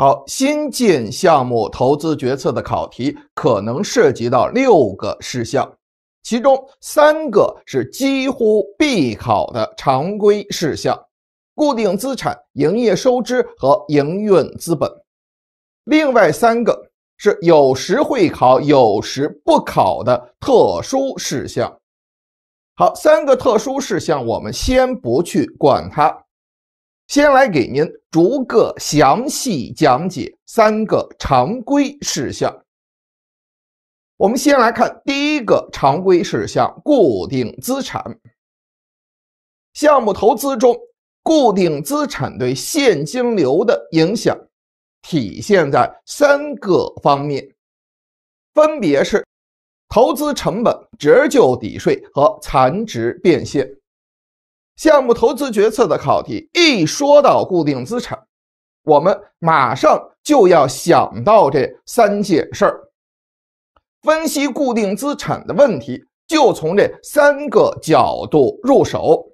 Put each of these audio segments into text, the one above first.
好，新建项目投资决策的考题可能涉及到六个事项，其中三个是几乎必考的常规事项：固定资产、营业收支和营运资本。另外三个是有时会考、有时不考的特殊事项。好，三个特殊事项我们先不去管它。先来给您逐个详细讲解三个常规事项。我们先来看第一个常规事项：固定资产项目投资中，固定资产对现金流的影响体现在三个方面，分别是投资成本、折旧抵税和残值变现。项目投资决策的考题一说到固定资产，我们马上就要想到这三件事儿。分析固定资产的问题，就从这三个角度入手。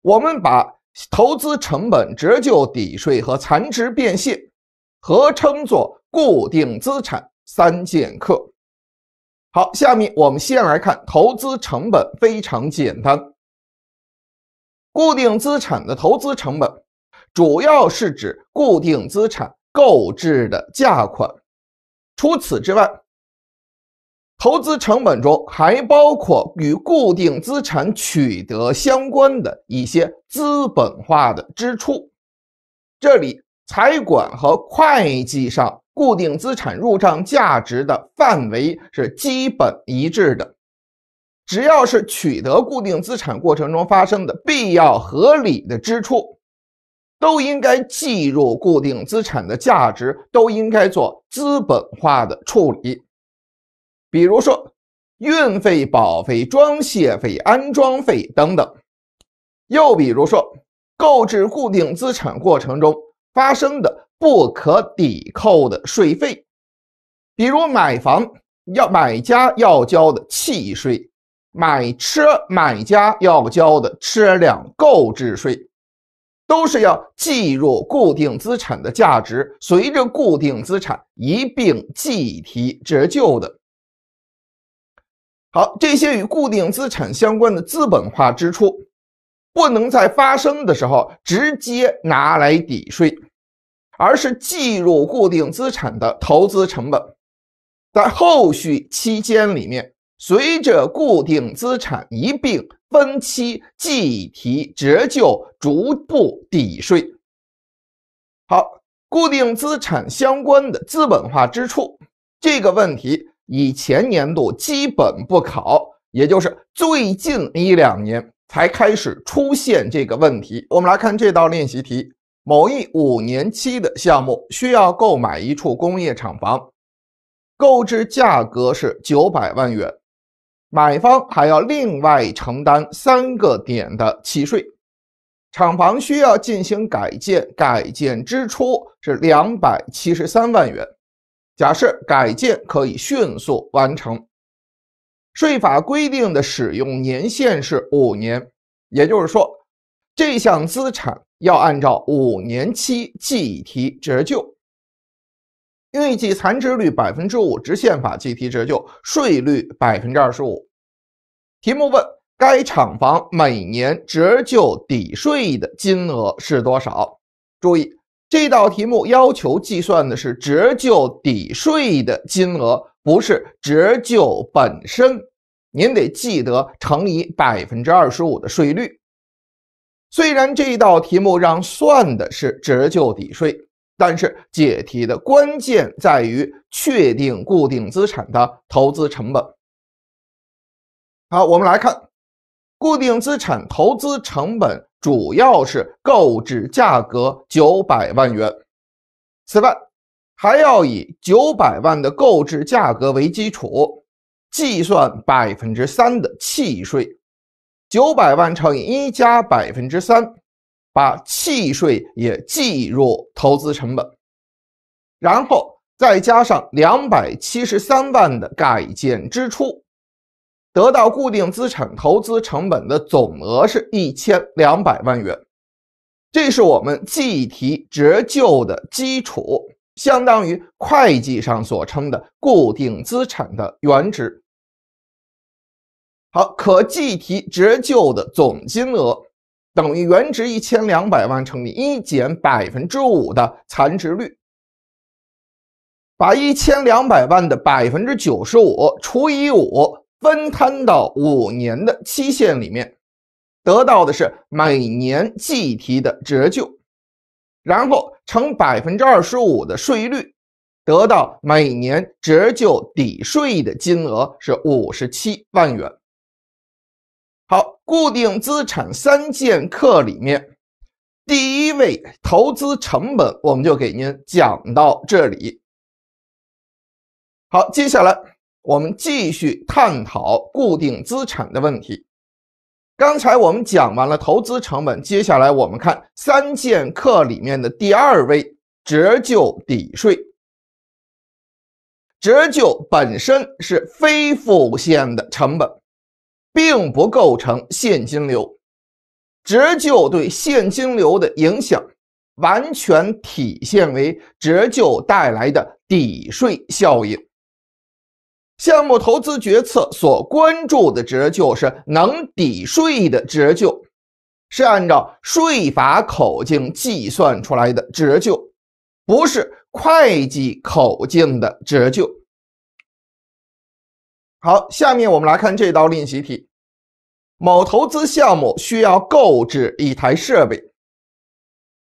我们把投资成本、折旧、抵税和残值变现合称作固定资产三剑客。好，下面我们先来看投资成本，非常简单。固定资产的投资成本主要是指固定资产购置的价款。除此之外，投资成本中还包括与固定资产取得相关的一些资本化的支出。这里，财管和会计上固定资产入账价值的范围是基本一致的。只要是取得固定资产过程中发生的必要合理的支出，都应该计入固定资产的价值，都应该做资本化的处理。比如说运费、保费、装卸费、安装费等等。又比如说，购置固定资产过程中发生的不可抵扣的税费，比如买房要买家要交的契税。买车买家要交的车辆购置税，都是要计入固定资产的价值，随着固定资产一并计提折旧的。好，这些与固定资产相关的资本化支出，不能在发生的时候直接拿来抵税，而是计入固定资产的投资成本，在后续期间里面。随着固定资产一并分期计提折旧，逐步抵税。好，固定资产相关的资本化支出这个问题，以前年度基本不考，也就是最近一两年才开始出现这个问题。我们来看这道练习题：某一五年期的项目需要购买一处工业厂房，购置价格是九百万元。买方还要另外承担三个点的契税，厂房需要进行改建，改建支出是两百七十三万元。假设改建可以迅速完成，税法规定的使用年限是五年，也就是说，这项资产要按照五年期计提折旧。预计残值率百分之五，直线法计提折旧，税率百分之二十五。题目问：该厂房每年折旧抵税的金额是多少？注意，这道题目要求计算的是折旧抵税的金额，不是折旧本身。您得记得乘以百分之二十五的税率。虽然这道题目让算的是折旧抵税。但是解题的关键在于确定固定资产的投资成本。好，我们来看固定资产投资成本，主要是购置价格九百万元。此外，还要以九百万的购置价格为基础，计算百分之三的契税，九百万乘以一加百分之三。把契税也计入投资成本，然后再加上两百七十三万的改建支出，得到固定资产投资成本的总额是一千两百万元。这是我们计提折旧的基础，相当于会计上所称的固定资产的原值。好，可计提折旧的总金额。等于原值一千两百万乘以一减百分之五的残值率，把一千两百万的百分之九十五除以五，分摊到五年的期限里面，得到的是每年计提的折旧，然后乘百分之二十五的税率，得到每年折旧抵税的金额是五十七万元。好，固定资产三剑客里面，第一位投资成本，我们就给您讲到这里。好，接下来我们继续探讨固定资产的问题。刚才我们讲完了投资成本，接下来我们看三剑客里面的第二位折旧抵税。折旧本身是非付现的成本。并不构成现金流，折旧对现金流的影响，完全体现为折旧带来的抵税效应。项目投资决策所关注的折旧是能抵税的折旧，是按照税法口径计算出来的折旧，不是会计口径的折旧。好，下面我们来看这道练习题。某投资项目需要购置一台设备，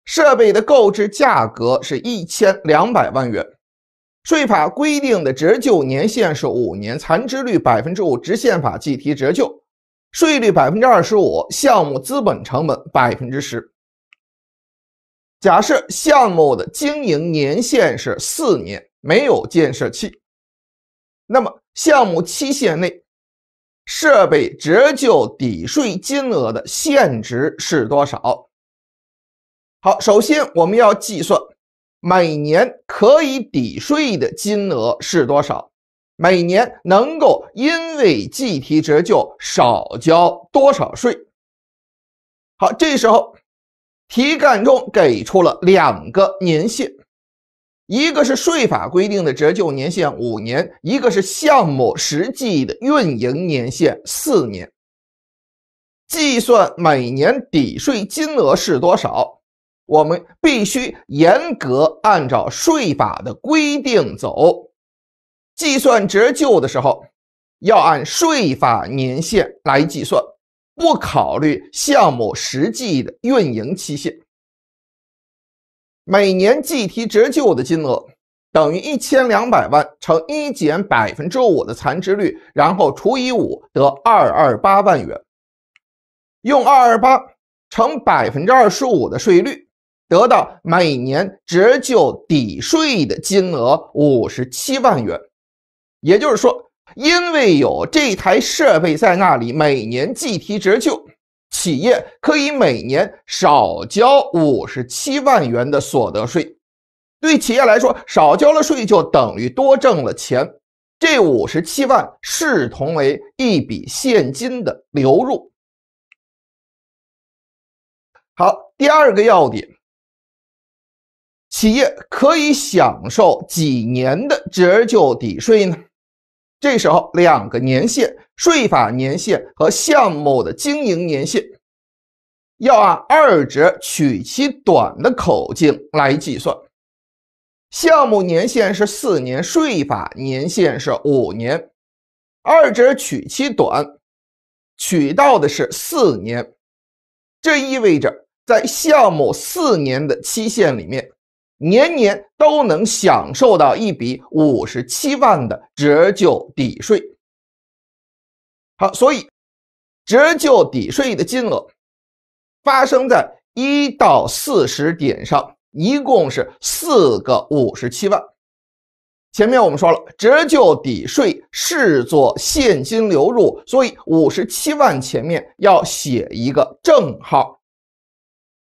设备的购置价格是一千两百万元，税法规定的折旧年限是五年，残值率百分之五，直线法计提折旧，税率百分之二十五，项目资本成本百分之十。假设项目的经营年限是四年，没有建设期，那么。项目期限内，设备折旧抵税金额的限值是多少？好，首先我们要计算每年可以抵税的金额是多少，每年能够因为计提折旧少交多少税。好，这时候题干中给出了两个年限。一个是税法规定的折旧年限五年，一个是项目实际的运营年限四年。计算每年抵税金额是多少，我们必须严格按照税法的规定走。计算折旧的时候，要按税法年限来计算，不考虑项目实际的运营期限。每年计提折旧的金额等于一千两百万乘一减百分之五的残值率，然后除以五得二二八万元，用二二八乘百分之二十五的税率，得到每年折旧抵税的金额五十七万元。也就是说，因为有这台设备在那里，每年计提折旧。企业可以每年少交五十七万元的所得税，对企业来说，少交了税就等于多挣了钱，这五十七万视同为一笔现金的流入。好，第二个要点，企业可以享受几年的折旧抵税呢？这时候，两个年限税法年限和项目的经营年限，要按二者取其短的口径来计算。项目年限是四年，税法年限是五年，二者取其短，取到的是四年。这意味着，在项目四年的期限里面。年年都能享受到一笔五十七万的折旧抵税，好，所以折旧抵税的金额发生在一到四十点上，一共是四个五十七万。前面我们说了，折旧抵税视作现金流入，所以五十七万前面要写一个正号，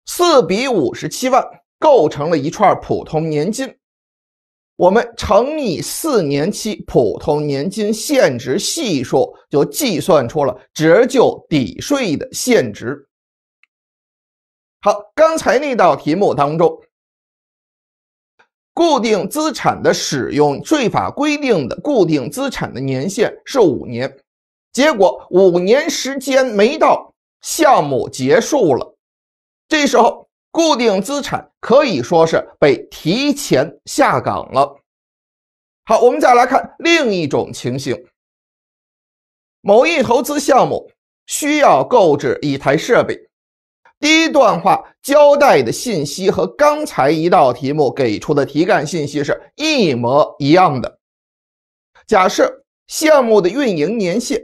四比五十七万。构成了一串普通年金，我们乘以四年期普通年金现值系数，就计算出了折旧抵税的现值。好，刚才那道题目当中，固定资产的使用税法规定的固定资产的年限是五年，结果五年时间没到，项目结束了，这时候。固定资产可以说是被提前下岗了。好，我们再来看另一种情形：某一投资项目需要购置一台设备。第一段话交代的信息和刚才一道题目给出的题干信息是一模一样的。假设项目的运营年限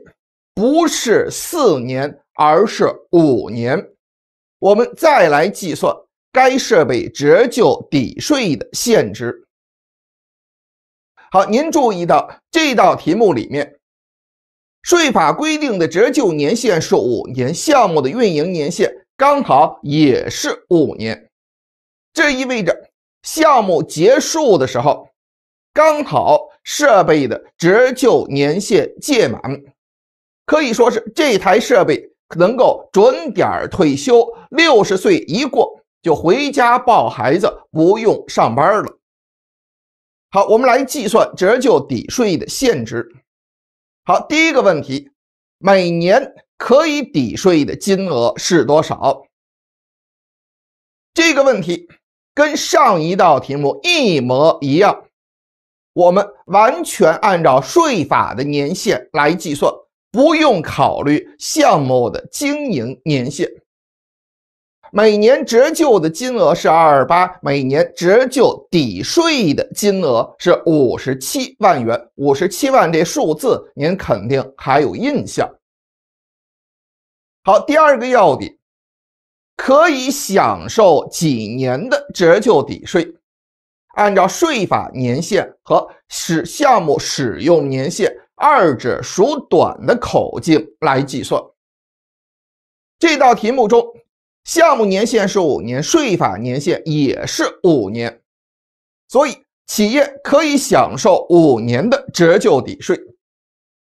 不是四年，而是五年。我们再来计算该设备折旧抵税的现值。好，您注意到这道题目里面，税法规定的折旧年限是五年，项目的运营年限刚好也是五年，这意味着项目结束的时候，刚好设备的折旧年限届满，可以说是这台设备。能够准点退休，六十岁一过就回家抱孩子，不用上班了。好，我们来计算折旧抵税的现值。好，第一个问题，每年可以抵税的金额是多少？这个问题跟上一道题目一模一样，我们完全按照税法的年限来计算。不用考虑项目的经营年限，每年折旧的金额是二二八，每年折旧抵税的金额是五十七万元，五十七万这数字您肯定还有印象。好，第二个要点，可以享受几年的折旧抵税，按照税法年限和使项目使用年限。二者属短的口径来计算。这道题目中，项目年限是五年，税法年限也是五年，所以企业可以享受五年的折旧抵税。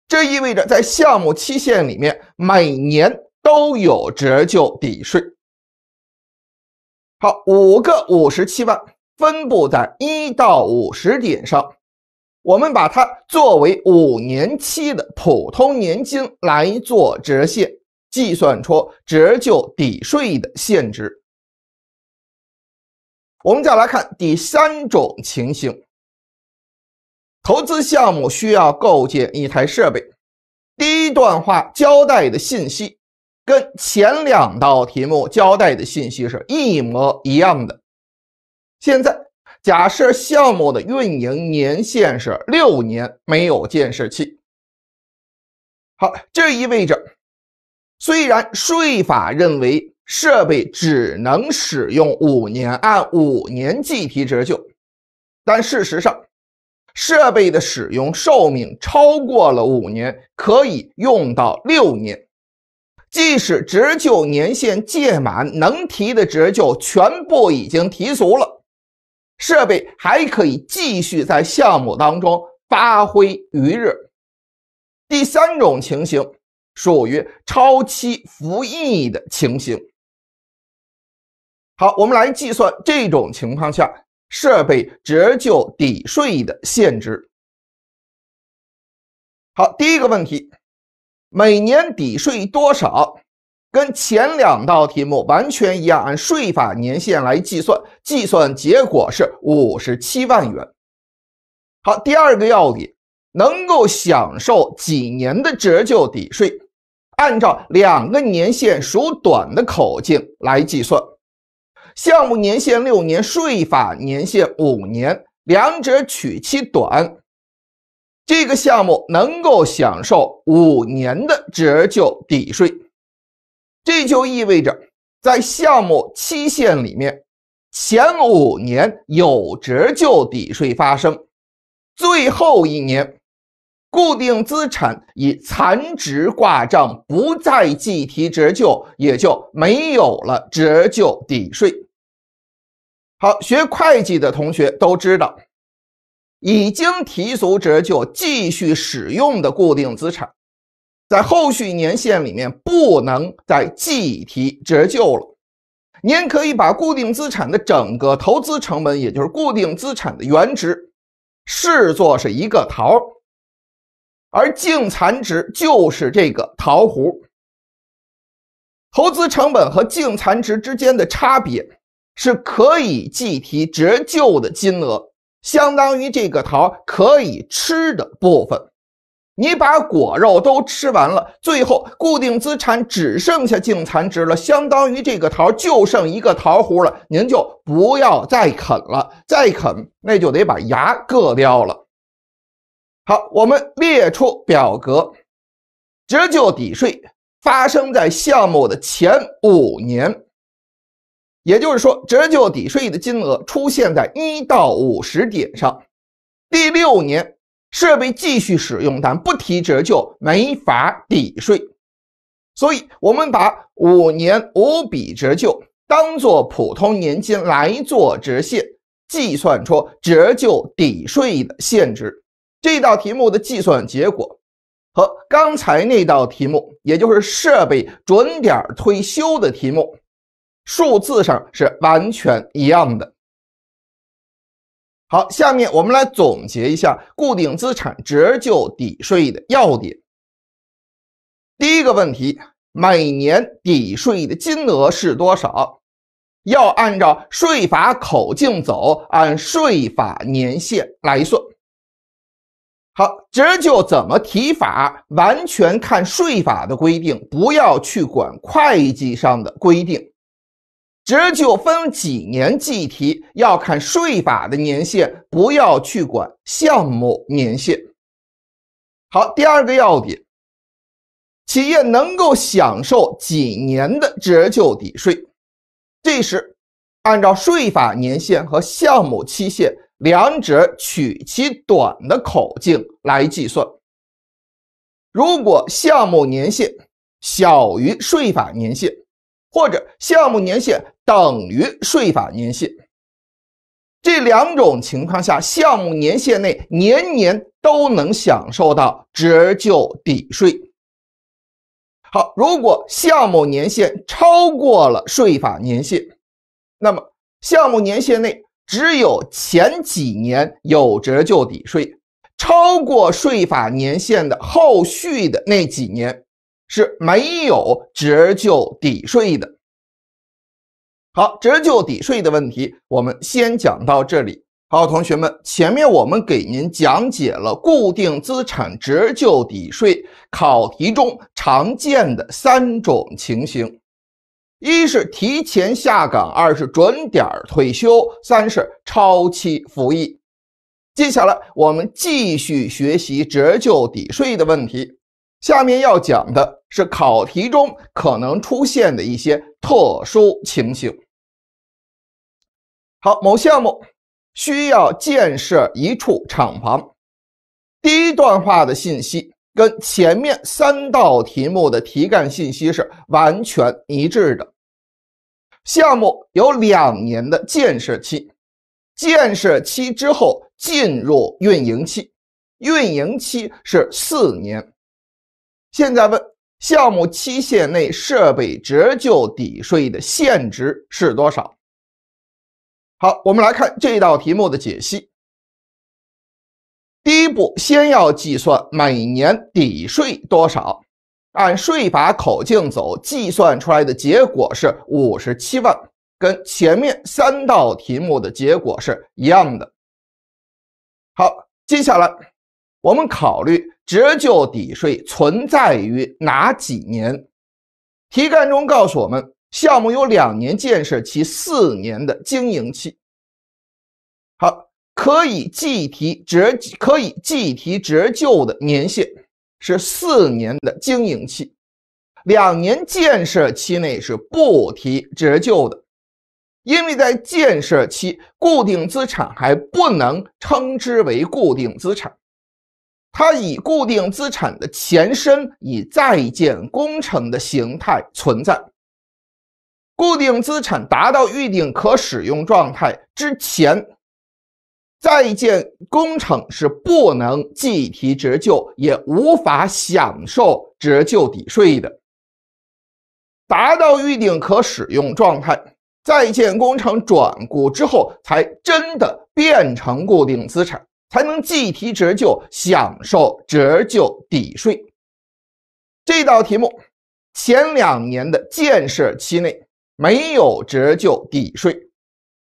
这意味着在项目期限里面，每年都有折旧抵税。好，五个五十七万分布在一到五十点上。我们把它作为五年期的普通年金来做折现，计算出折旧抵税的现值。我们再来看第三种情形，投资项目需要构建一台设备。第一段话交代的信息跟前两道题目交代的信息是一模一样的。现在。假设项目的运营年限是六年，没有建设期。好，这意味着，虽然税法认为设备只能使用五年，按五年计提折旧，但事实上，设备的使用寿命超过了五年，可以用到六年。即使折旧年限届满，能提的折旧全部已经提足了。设备还可以继续在项目当中发挥余热。第三种情形属于超期服役的情形。好，我们来计算这种情况下设备折旧抵税的现值。好，第一个问题，每年抵税多少？跟前两道题目完全一样，按税法年限来计算，计算结果是五十七万元。好，第二个要点，能够享受几年的折旧抵税，按照两个年限属短的口径来计算。项目年限六年，税法年限五年，两者取其短，这个项目能够享受五年的折旧抵税。这就意味着，在项目期限里面，前五年有折旧抵税发生，最后一年固定资产以残值挂账，不再计提折旧，也就没有了折旧抵税。好，学会计的同学都知道，已经提足折旧继续使用的固定资产。在后续年限里面不能再计提折旧了。您可以把固定资产的整个投资成本，也就是固定资产的原值，视作是一个桃儿，而净残值就是这个桃核。投资成本和净残值之间的差别，是可以计提折旧的金额，相当于这个桃可以吃的部分。你把果肉都吃完了，最后固定资产只剩下净残值了，相当于这个桃就剩一个桃核了，您就不要再啃了，再啃那就得把牙割掉了。好，我们列出表格，折旧抵税发生在项目的前五年，也就是说，折旧抵税的金额出现在一到五十点上，第六年。设备继续使用，但不提折旧，没法抵税，所以我们把五年无笔折旧当做普通年金来做折现，计算出折旧抵税的现值。这道题目的计算结果和刚才那道题目，也就是设备准点退休的题目，数字上是完全一样的。好，下面我们来总结一下固定资产折旧抵税的要点。第一个问题，每年抵税的金额是多少？要按照税法口径走，按税法年限来算。好，折旧怎么提法，完全看税法的规定，不要去管会计上的规定。折旧分几年计提，要看税法的年限，不要去管项目年限。好，第二个要点，企业能够享受几年的折旧抵税，这时按照税法年限和项目期限两者取其短的口径来计算。如果项目年限小于税法年限。或者项目年限等于税法年限，这两种情况下，项目年限内年年都能享受到折旧抵税。好，如果项目年限超过了税法年限，那么项目年限内只有前几年有折旧抵税，超过税法年限的后续的那几年。是没有折旧抵税的。好，折旧抵税的问题，我们先讲到这里。好，同学们，前面我们给您讲解了固定资产折旧抵税考题中常见的三种情形：一是提前下岗，二是准点退休，三是超期服役。接下来，我们继续学习折旧抵税的问题。下面要讲的是考题中可能出现的一些特殊情形。好，某项目需要建设一处厂房。第一段话的信息跟前面三道题目的题干信息是完全一致的。项目有两年的建设期，建设期之后进入运营期，运营期是四年。现在问项目期限内设备折旧抵税的现值是多少？好，我们来看这道题目的解析。第一步，先要计算每年抵税多少，按税法口径走，计算出来的结果是五十七万，跟前面三道题目的结果是一样的。好，接下来。我们考虑折旧抵税存在于哪几年？题干中告诉我们，项目有两年建设期，四年的经营期。好，可以计提折可以计提折旧的年限是四年的经营期，两年建设期内是不提折旧的，因为在建设期，固定资产还不能称之为固定资产。它以固定资产的前身，以在建工程的形态存在。固定资产达到预定可使用状态之前，在建工程是不能计提折旧，也无法享受折旧抵税的。达到预定可使用状态，在建工程转股之后，才真的变成固定资产。才能计提折旧，享受折旧抵税。这道题目前两年的建设期内没有折旧抵税，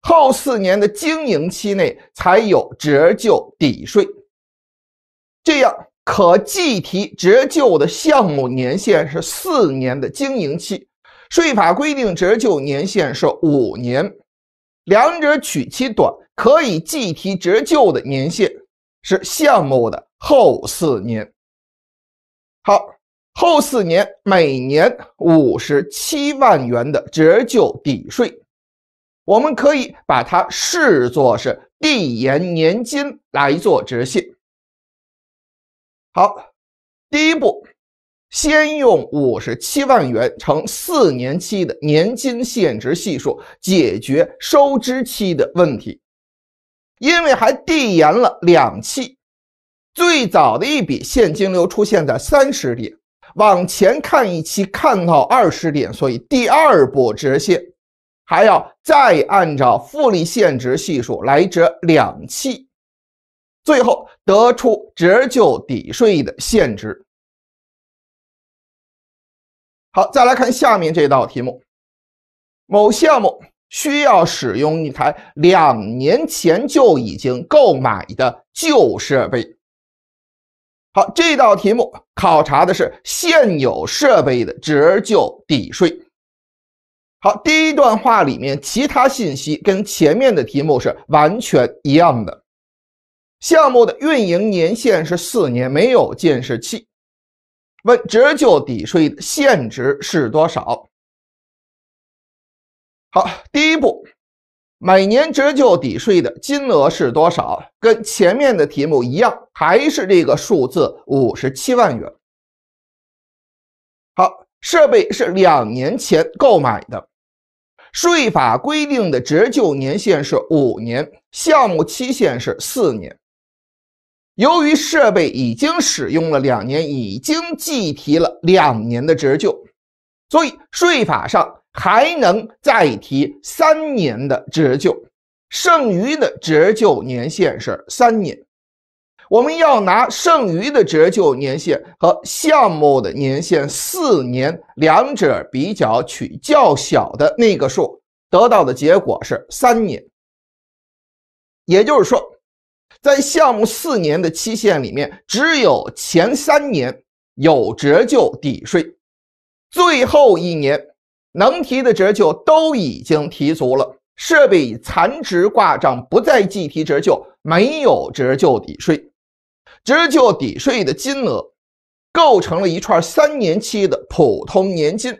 后四年的经营期内才有折旧抵税。这样可计提折旧的项目年限是四年的经营期，税法规定折旧年限是五年，两者取其短，可以计提折旧的年限。是项目的后四年，好，后四年每年五十七万元的折旧抵税，我们可以把它视作是递延年金来做折现。好，第一步，先用五十七万元乘四年期的年金现值系数，解决收支期的问题。因为还递延了两期，最早的一笔现金流出现在三十点，往前看一期，看到二十点，所以第二波折现还要再按照复利现值系数来折两期，最后得出折旧抵税的现值。好，再来看下面这道题目，某项目。需要使用一台两年前就已经购买的旧设备。好，这道题目考察的是现有设备的折旧抵税。好，第一段话里面其他信息跟前面的题目是完全一样的。项目的运营年限是四年，没有建设期。问折旧抵税的现值是多少？好，第一步，每年折旧抵税的金额是多少？跟前面的题目一样，还是这个数字五十七万元。好，设备是两年前购买的，税法规定的折旧年限是五年，项目期限是四年。由于设备已经使用了两年，已经计提了两年的折旧，所以税法上。还能再提三年的折旧，剩余的折旧年限是三年，我们要拿剩余的折旧年限和项目的年限四年两者比较，取较小的那个数，得到的结果是三年。也就是说，在项目四年的期限里面，只有前三年有折旧抵税，最后一年。能提的折旧都已经提足了，设备残值挂账不再计提折旧，没有折旧抵税，折旧抵税的金额构成了一串三年期的普通年金，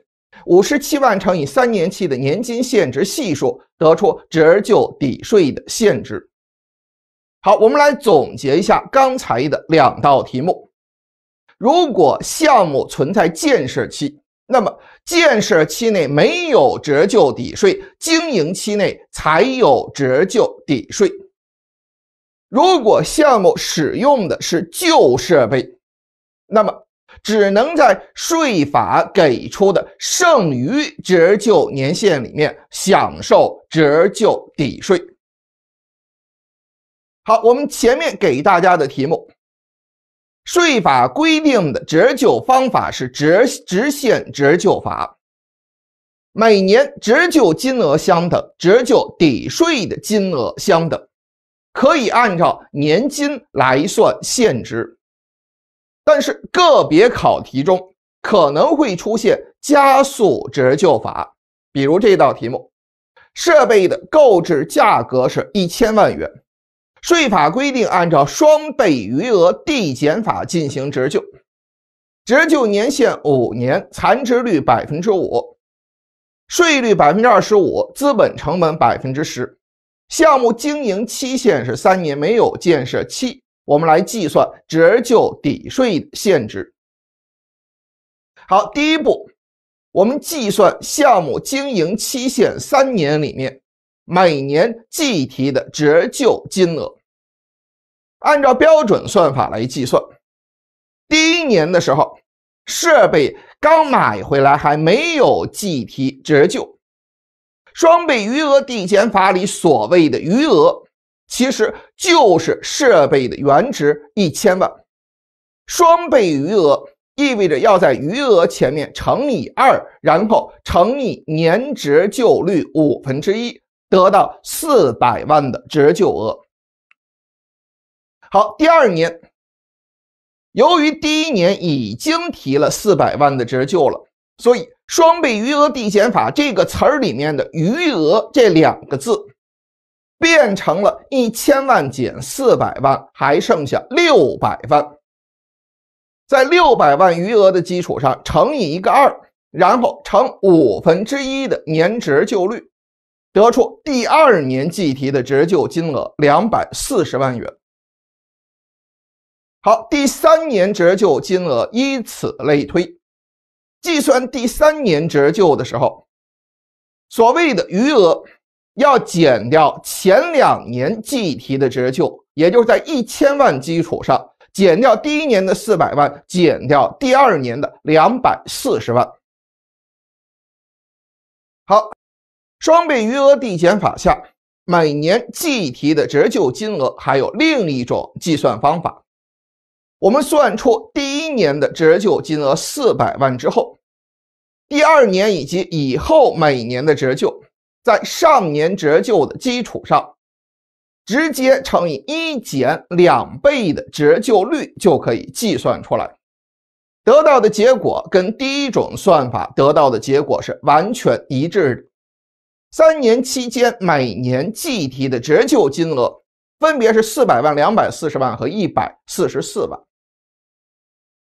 五十七万乘以三年期的年金现值系数，得出折旧抵税的现值。好，我们来总结一下刚才的两道题目，如果项目存在建设期，那么。建设期内没有折旧抵税，经营期内才有折旧抵税。如果项目使用的是旧设备，那么只能在税法给出的剩余折旧年限里面享受折旧抵税。好，我们前面给大家的题目。税法规定的折旧方法是折直线折旧法，每年折旧金额相等，折旧抵税的金额相等，可以按照年金来算现值。但是个别考题中可能会出现加速折旧法，比如这道题目，设备的购置价格是一千万元。税法规定，按照双倍余额递减法进行折旧，折旧年限五年，残值率百分之五，税率百分之二十五，资本成本百分之十，项目经营期限是三年，没有建设期。我们来计算折旧抵税限值。好，第一步，我们计算项目经营期限三年里面。每年计提的折旧金额，按照标准算法来计算。第一年的时候，设备刚买回来还没有计提折旧。双倍余额递减法里所谓的余额，其实就是设备的原值一千万。双倍余额意味着要在余额前面乘以二，然后乘以年折旧率五分之一。得到四百万的折旧额。好，第二年，由于第一年已经提了四百万的折旧了，所以“双倍余额递减法”这个词儿里面的“余额”这两个字，变成了一千万减四百万，还剩下六百万。在六百万余额的基础上乘以一个二，然后乘五分之一的年折旧率。得出第二年计提的折旧金额两百四十万元。好，第三年折旧金额，以此类推，计算第三年折旧的时候，所谓的余额要减掉前两年计提的折旧，也就是在一千万基础上减掉第一年的四百万，减掉第二年的两百四十万。好。双倍余额递减法下，每年计提的折旧金额还有另一种计算方法。我们算出第一年的折旧金额四百万之后，第二年以及以后每年的折旧，在上年折旧的基础上，直接乘以一减两倍的折旧率就可以计算出来。得到的结果跟第一种算法得到的结果是完全一致的。三年期间，每年计提的折旧金额分别是四百万、两百四十万和一百四十四万。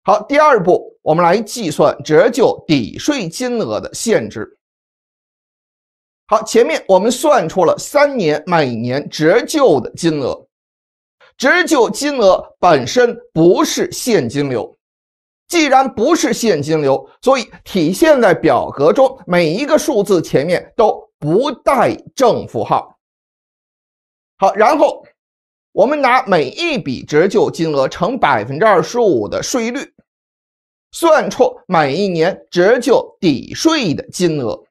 好，第二步，我们来计算折旧抵税金额的限制。好，前面我们算出了三年每年折旧的金额，折旧金额本身不是现金流，既然不是现金流，所以体现在表格中每一个数字前面都。不带正负号。好，然后我们拿每一笔折旧金额乘百分之二十五的税率，算出每一年折旧抵税的金额。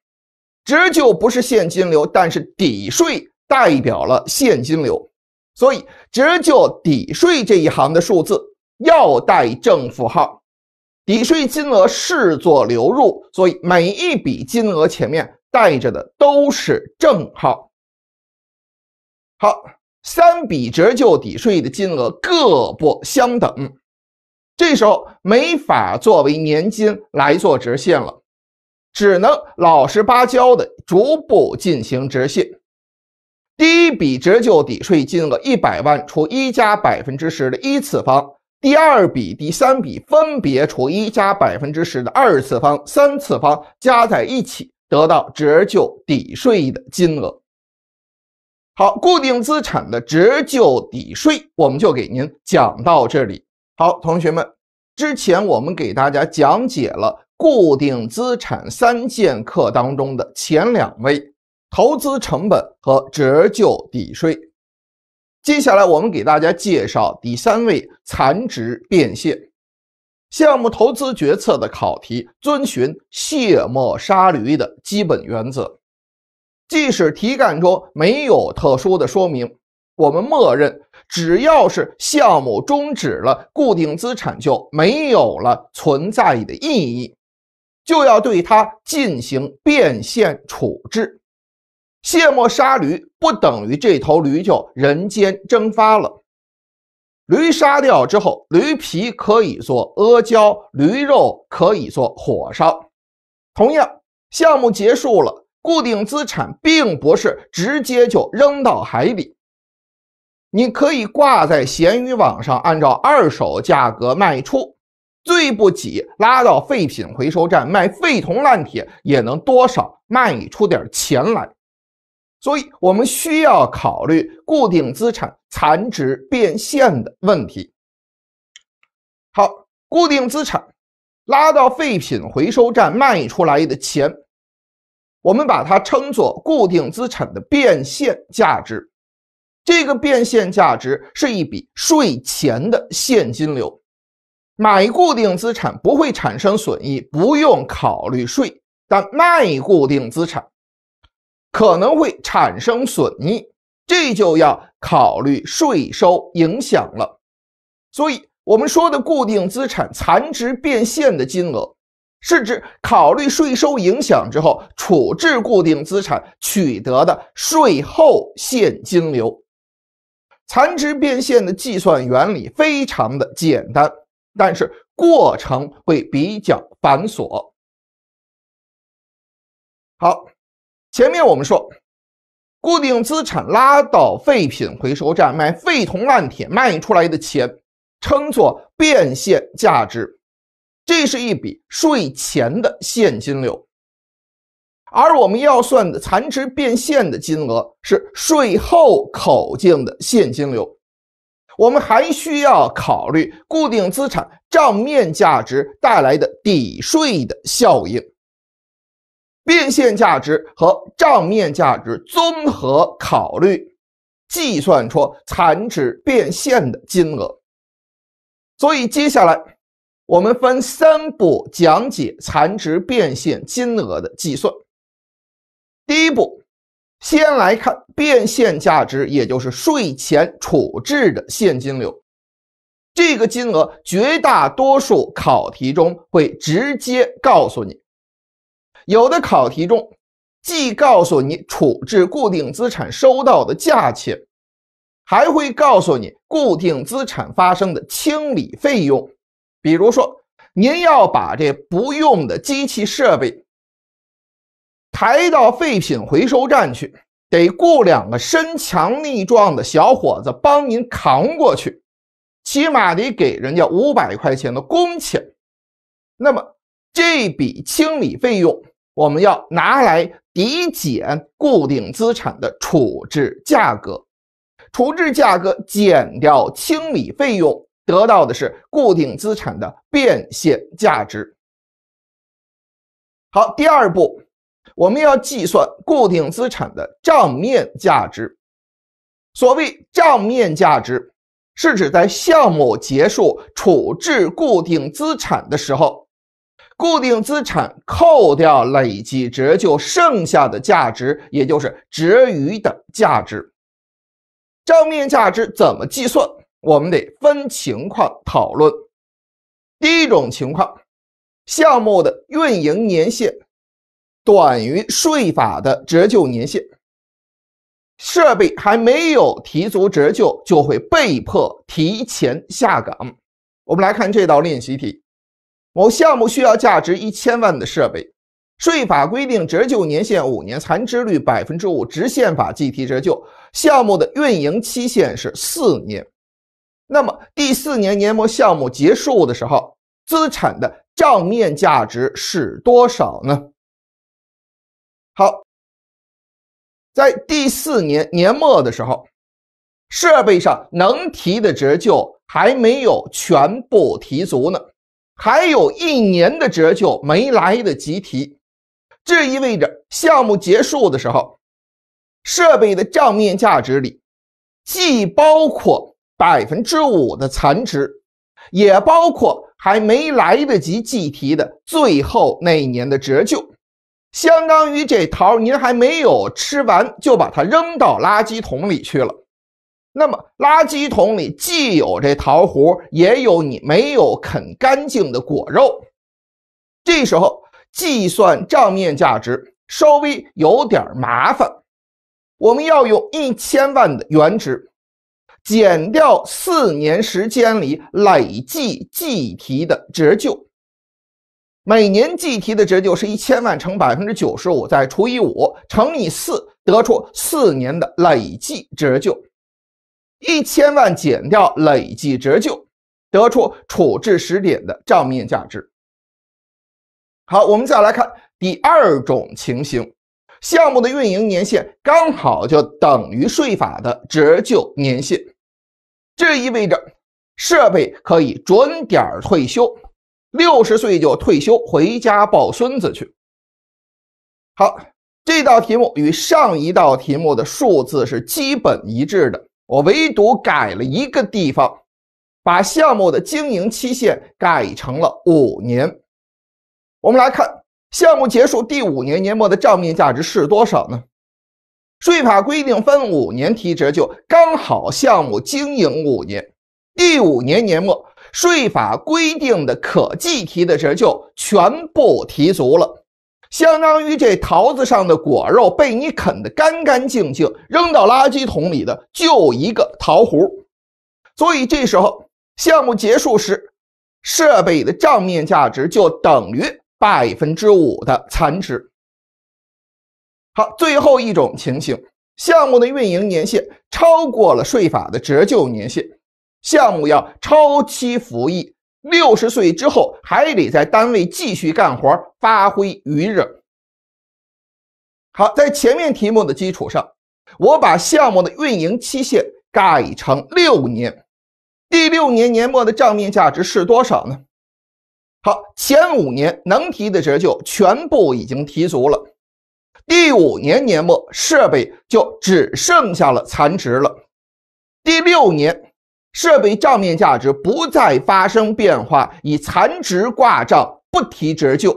折旧不是现金流，但是抵税代表了现金流，所以折旧抵税这一行的数字要带正负号。抵税金额视作流入，所以每一笔金额前面。带着的都是正号。好，三笔折旧抵税的金额各不相等，这时候没法作为年金来做折现了，只能老实巴交的逐步进行折现。第一笔折旧抵税金额一百万除一加百分之十的一次方，第二笔、第三笔分别除一加百分之十的二次方、三次方，加在一起。得到折旧抵税的金额。好，固定资产的折旧抵税，我们就给您讲到这里。好，同学们，之前我们给大家讲解了固定资产三剑客当中的前两位，投资成本和折旧抵税。接下来我们给大家介绍第三位，残值变现。项目投资决策的考题遵循卸磨杀驴的基本原则，即使题干中没有特殊的说明，我们默认只要是项目终止了，固定资产就没有了存在的意义，就要对它进行变现处置。卸磨杀驴不等于这头驴就人间蒸发了。驴杀掉之后，驴皮可以做阿胶，驴肉可以做火烧。同样，项目结束了，固定资产并不是直接就扔到海里，你可以挂在闲鱼网上按照二手价格卖出，最不济拉到废品回收站卖废铜烂铁，也能多少卖出点钱来。所以我们需要考虑固定资产残值变现的问题。好，固定资产拉到废品回收站卖出来的钱，我们把它称作固定资产的变现价值。这个变现价值是一笔税前的现金流。买固定资产不会产生损益，不用考虑税，但卖固定资产。可能会产生损益，这就要考虑税收影响了。所以，我们说的固定资产残值变现的金额，是指考虑税收影响之后处置固定资产取得的税后现金流。残值变现的计算原理非常的简单，但是过程会比较繁琐。好。前面我们说，固定资产拉到废品回收站卖废铜烂铁，卖出来的钱称作变现价值，这是一笔税前的现金流。而我们要算的残值变现的金额是税后口径的现金流。我们还需要考虑固定资产账面价值带来的抵税的效应。变现价值和账面价值综合考虑，计算出残值变现的金额。所以接下来，我们分三步讲解残值变现金额的计算。第一步，先来看变现价值，也就是税前处置的现金流，这个金额绝大多数考题中会直接告诉你。有的考题中，既告诉你处置固定资产收到的价钱，还会告诉你固定资产发生的清理费用。比如说，您要把这不用的机器设备抬到废品回收站去，得雇两个身强力壮的小伙子帮您扛过去，起码得给人家五百块钱的工钱。那么，这笔清理费用。我们要拿来抵减固定资产的处置价格，处置价格减掉清理费用，得到的是固定资产的变现价值。好，第二步，我们要计算固定资产的账面价值。所谓账面价值，是指在项目结束处置固定资产的时候。固定资产扣掉累计折旧剩下的价值，也就是折余的价值。账面价值怎么计算？我们得分情况讨论。第一种情况，项目的运营年限短于税法的折旧年限，设备还没有提足折旧，就会被迫提前下岗。我们来看这道练习题。某项目需要价值一千万的设备，税法规定折旧年限五年，残值率百分之五，直线法计提折旧。项目的运营期限是四年，那么第四年年末项目结束的时候，资产的账面价值是多少呢？好，在第四年年末的时候，设备上能提的折旧还没有全部提足呢。还有一年的折旧没来得及提，这意味着项目结束的时候，设备的账面价值里，既包括百分之五的残值，也包括还没来得及计提的最后那一年的折旧，相当于这桃您还没有吃完，就把它扔到垃圾桶里去了。那么垃圾桶里既有这桃核，也有你没有啃干净的果肉。这时候计算账面价值稍微有点麻烦，我们要用一千万的原值减掉四年时间里累计计提的折旧。每年计提的折旧是一千万乘百分之九十五，再除以五乘以四，得出四年的累计折旧。一千万减掉累计折旧，得出处置时点的账面价值。好，我们再来看第二种情形，项目的运营年限刚好就等于税法的折旧年限，这意味着设备可以准点退休，六十岁就退休，回家抱孙子去。好，这道题目与上一道题目的数字是基本一致的。我唯独改了一个地方，把项目的经营期限改成了五年。我们来看，项目结束第五年年末的账面价值是多少呢？税法规定分五年提折旧，刚好项目经营五年，第五年年末税法规定的可计提的折旧全部提足了。相当于这桃子上的果肉被你啃得干干净净，扔到垃圾桶里的就一个桃核。所以这时候项目结束时，设备的账面价值就等于百分之五的残值。好，最后一种情形，项目的运营年限超过了税法的折旧年限，项目要超期服役。六十岁之后还得在单位继续干活，发挥余热。好，在前面题目的基础上，我把项目的运营期限改成六年。第六年年末的账面价值是多少呢？好，前五年能提的折旧全部已经提足了，第五年年末设备就只剩下了残值了。第六年。设备账面价值不再发生变化，以残值挂账，不提折旧，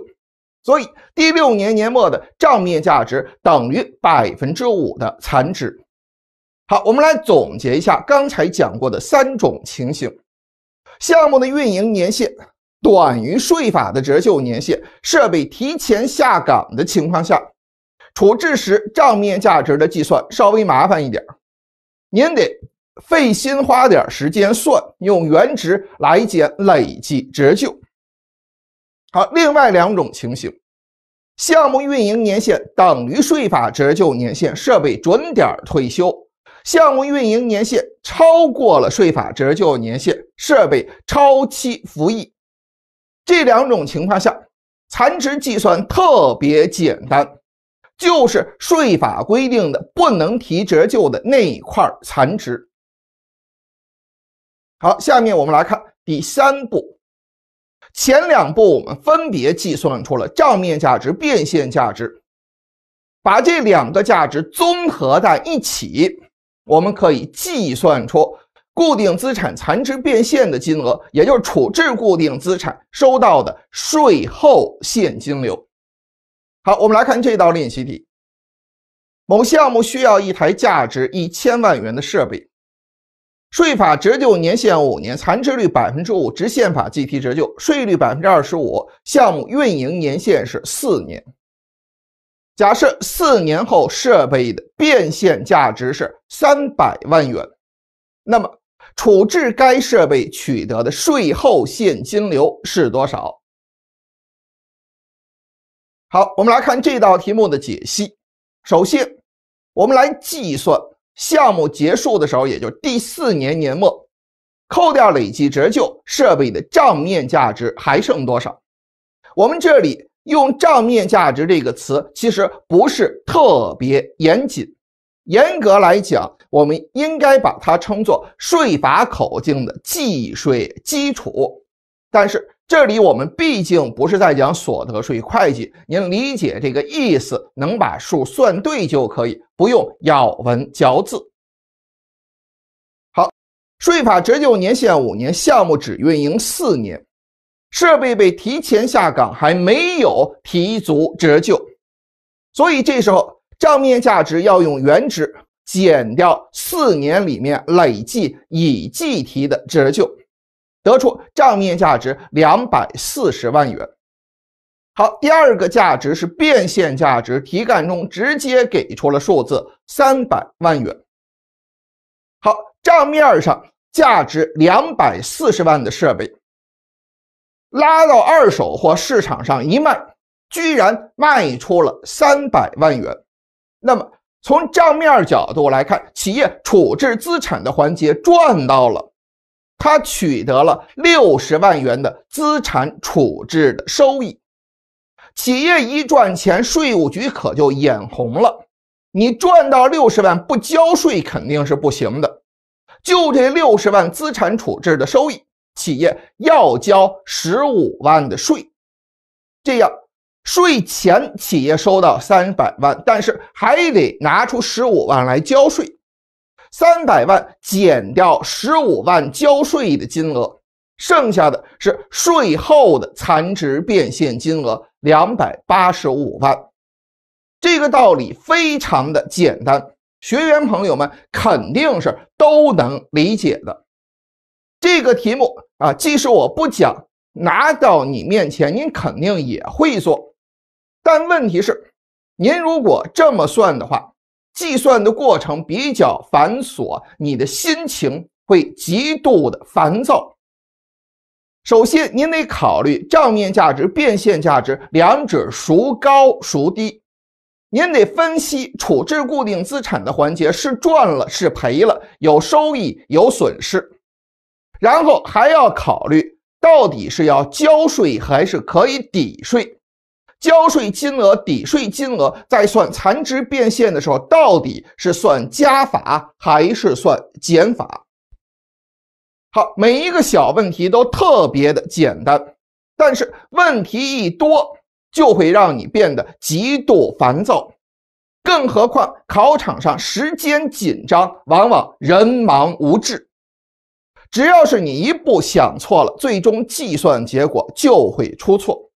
所以第六年年末的账面价值等于百分之五的残值。好，我们来总结一下刚才讲过的三种情形：项目的运营年限短于税法的折旧年限，设备提前下岗的情况下，处置时账面价值的计算稍微麻烦一点，您得。费心花点时间算，用原值来减累计折旧。好，另外两种情形：项目运营年限等于税法折旧年限，设备准点退休；项目运营年限超过了税法折旧年限，设备超期服役。这两种情况下，残值计算特别简单，就是税法规定的不能提折旧的那一块残值。好，下面我们来看第三步。前两步我们分别计算出了账面价值、变现价值，把这两个价值综合在一起，我们可以计算出固定资产残值变现的金额，也就是处置固定资产收到的税后现金流。好，我们来看这道练习题：某项目需要一台价值一千万元的设备。税法折旧年限五年，残值率百分之五，直线法计提折旧，税率百分之二十五。项目运营年限是四年。假设四年后设备的变现价值是三百万元，那么处置该设备取得的税后现金流是多少？好，我们来看这道题目的解析。首先，我们来计算。项目结束的时候，也就第四年年末，扣掉累计折旧，设备的账面价值还剩多少？我们这里用账面价值这个词，其实不是特别严谨。严格来讲，我们应该把它称作税法口径的计税基础。但是，这里我们毕竟不是在讲所得税会计，您理解这个意思，能把数算对就可以，不用咬文嚼字。好，税法折旧年限五年，项目只运营四年，设备被提前下岗，还没有提足折旧，所以这时候账面价值要用原值减掉四年里面累计已计提的折旧。得出账面价值两百四十万元。好，第二个价值是变现价值，题干中直接给出了数字三百万元。好，账面上价值两百四十万的设备，拉到二手或市场上一卖，居然卖出了三百万元。那么从账面角度来看，企业处置资产的环节赚到了。他取得了六十万元的资产处置的收益，企业一赚钱，税务局可就眼红了。你赚到六十万不交税肯定是不行的，就这六十万资产处置的收益，企业要交十五万的税。这样，税前企业收到三百万，但是还得拿出十五万来交税。三百万减掉十五万交税的金额，剩下的是税后的残值变现金额两百八十五万。这个道理非常的简单，学员朋友们肯定是都能理解的。这个题目啊，即使我不讲，拿到你面前，您肯定也会做。但问题是，您如果这么算的话。计算的过程比较繁琐，你的心情会极度的烦躁。首先，您得考虑账面价值、变现价值两者孰高孰低，您得分析处置固定资产的环节是赚了是赔了，有收益有损失，然后还要考虑到底是要交税还是可以抵税。交税金额、抵税金额在算残值变现的时候，到底是算加法还是算减法？好，每一个小问题都特别的简单，但是问题一多就会让你变得极度烦躁。更何况考场上时间紧张，往往人忙无志。只要是你一步想错了，最终计算结果就会出错。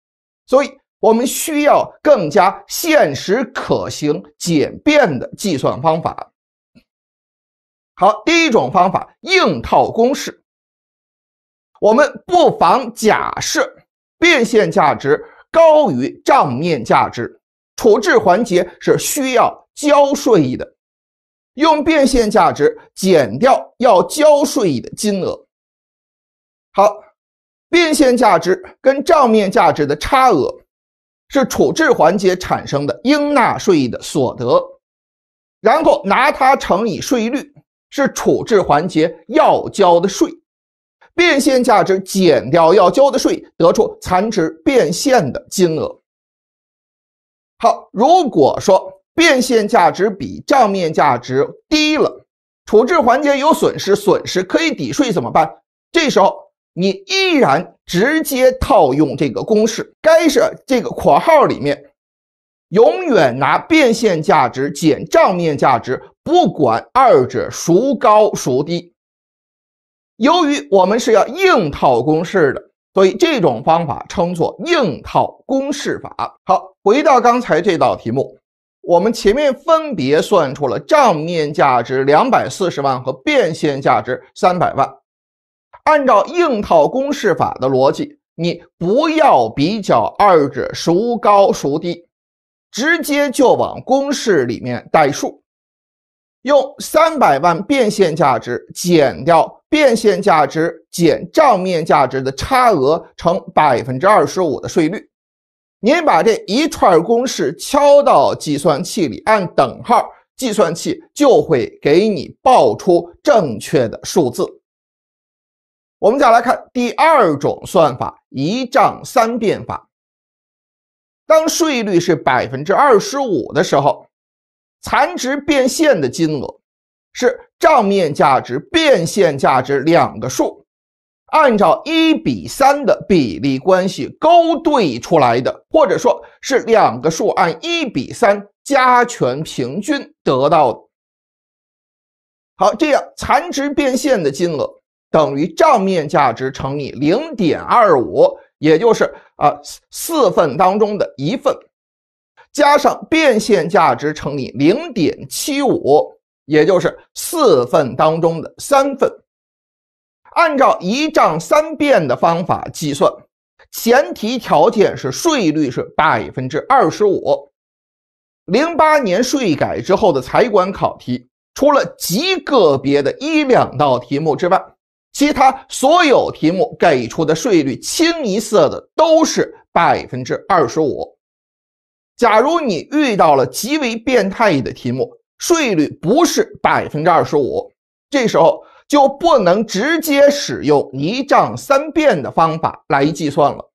所以。我们需要更加现实、可行、简便的计算方法。好，第一种方法，硬套公式。我们不妨假设变现价值高于账面价值，处置环节是需要交税的，用变现价值减掉要交税的金额。好，变现价值跟账面价值的差额。是处置环节产生的应纳税的所得，然后拿它乘以税率，是处置环节要交的税。变现价值减掉要交的税，得出残值变现的金额。好，如果说变现价值比账面价值低了，处置环节有损失，损失可以抵税怎么办？这时候。你依然直接套用这个公式，该是这个括号里面永远拿变现价值减账面价值，不管二者孰高孰低。由于我们是要硬套公式，的所以这种方法称作硬套公式法。好，回到刚才这道题目，我们前面分别算出了账面价值两百四十万和变现价值三百万。按照硬套公式法的逻辑，你不要比较二者孰高孰低，直接就往公式里面代数，用三百万变现价值减掉变现价值减账面价值的差额乘百分之二十五的税率，您把这一串公式敲到计算器里，按等号，计算器就会给你报出正确的数字。我们再来看第二种算法，一账三变法。当税率是百分之二十五的时候，残值变现的金额是账面价值、变现价值两个数按照一比三的比例关系勾兑出来的，或者说是两个数按一比三加权平均得到的。好，这样残值变现的金额。等于账面价值乘以零点二五，也就是啊四份当中的一份，加上变现价值乘以零点七五，也就是四份当中的三份。按照一账三变的方法计算，前提条件是税率是百分之二十五。零八年税改之后的财管考题，除了极个别的一两道题目之外，其他所有题目给出的税率清一色的都是百分之二十五。假如你遇到了极为变态的题目，税率不是百分之二十五，这时候就不能直接使用一账三变的方法来计算了，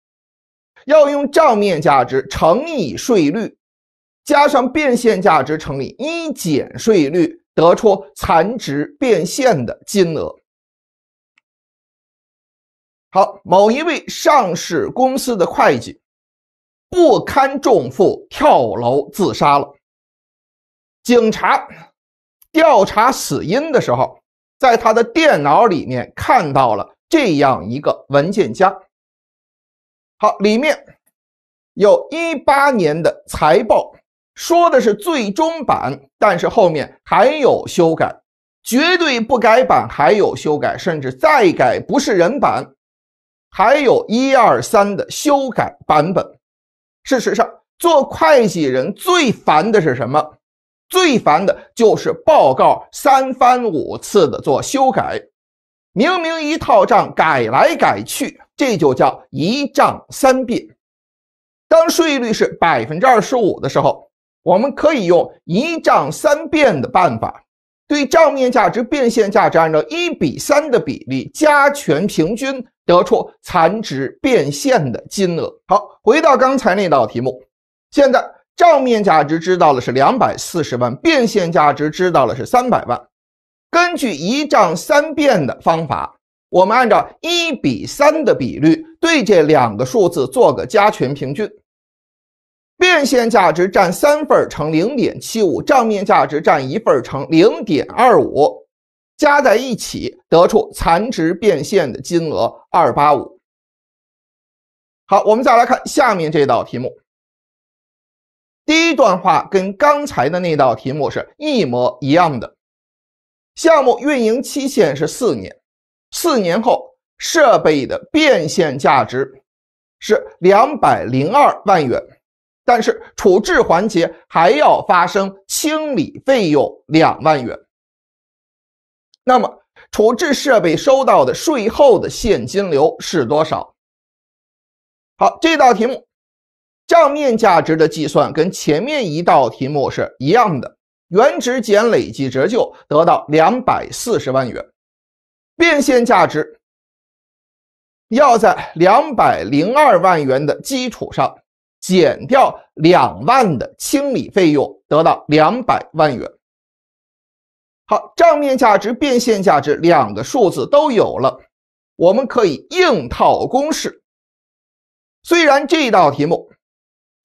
要用账面价值乘以税率，加上变现价值乘以一减税率，得出残值变现的金额。好，某一位上市公司的会计不堪重负，跳楼自杀了。警察调查死因的时候，在他的电脑里面看到了这样一个文件夹。好，里面有一八年的财报，说的是最终版，但是后面还有修改，绝对不改版，还有修改，甚至再改不是人版。还有一二三的修改版本。事实上，做会计人最烦的是什么？最烦的就是报告三番五次的做修改。明明一套账改来改去，这就叫一账三变。当税率是百分之二十五的时候，我们可以用一账三变的办法。对账面价值、变现价值按照一比三的比例加权平均，得出残值变现的金额。好，回到刚才那道题目，现在账面价值知道了是两百四十万，变现价值知道了是三百万。根据一账三变的方法，我们按照一比三的比率对这两个数字做个加权平均。变现价值占三份乘零点七五，账面价值占一份乘零点二五，加在一起得出残值变现的金额二八五。好，我们再来看下面这道题目。第一段话跟刚才的那道题目是一模一样的。项目运营期限是四年，四年后设备的变现价值是两百零二万元。但是处置环节还要发生清理费用两万元，那么处置设备收到的税后的现金流是多少？好，这道题目账面价值的计算跟前面一道题目是一样的，原值减累计折旧得到两百四十万元，变现价值要在两百零二万元的基础上。减掉两万的清理费用，得到两百万元。好，账面价值、变现价值两个数字都有了，我们可以硬套公式。虽然这道题目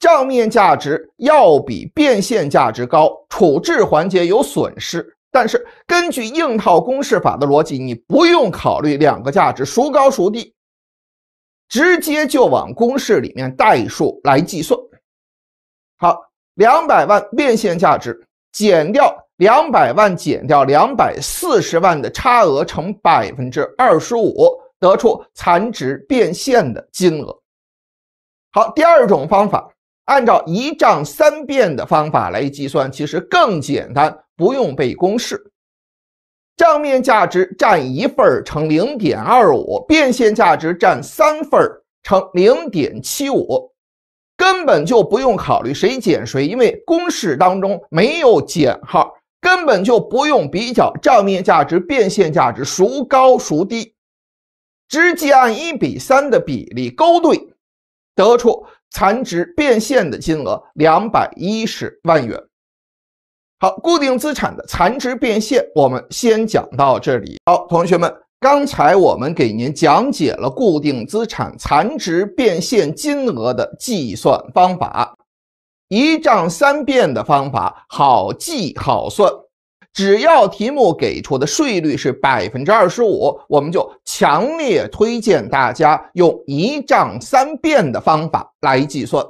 账面价值要比变现价值高，处置环节有损失，但是根据硬套公式法的逻辑，你不用考虑两个价值孰高孰低。直接就往公式里面代数来计算。好，两百万变现价值减掉两百万，减掉两百四十万的差额乘百分之二十五，得出残值变现的金额。好，第二种方法，按照一账三变的方法来计算，其实更简单，不用背公式。账面价值占一份儿乘零点二五，变现价值占三份儿乘零点七五，根本就不用考虑谁减谁，因为公式当中没有减号，根本就不用比较账面价值、变现价值孰高孰低，直接按一比三的比例勾兑，得出残值变现的金额两百一十万元。好，固定资产的残值变现，我们先讲到这里。好，同学们，刚才我们给您讲解了固定资产残值变现金额的计算方法，一账三变的方法好记好算。只要题目给出的税率是百分之二十五，我们就强烈推荐大家用一账三变的方法来计算。